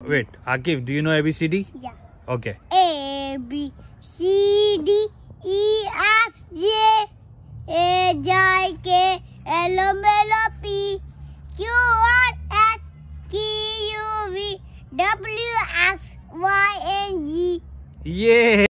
Wait, Akif, do you know ABCD? Yeah. Okay. A B C D E F G A J K L M N O P Q R S Q U V W X Y and G. Yeah.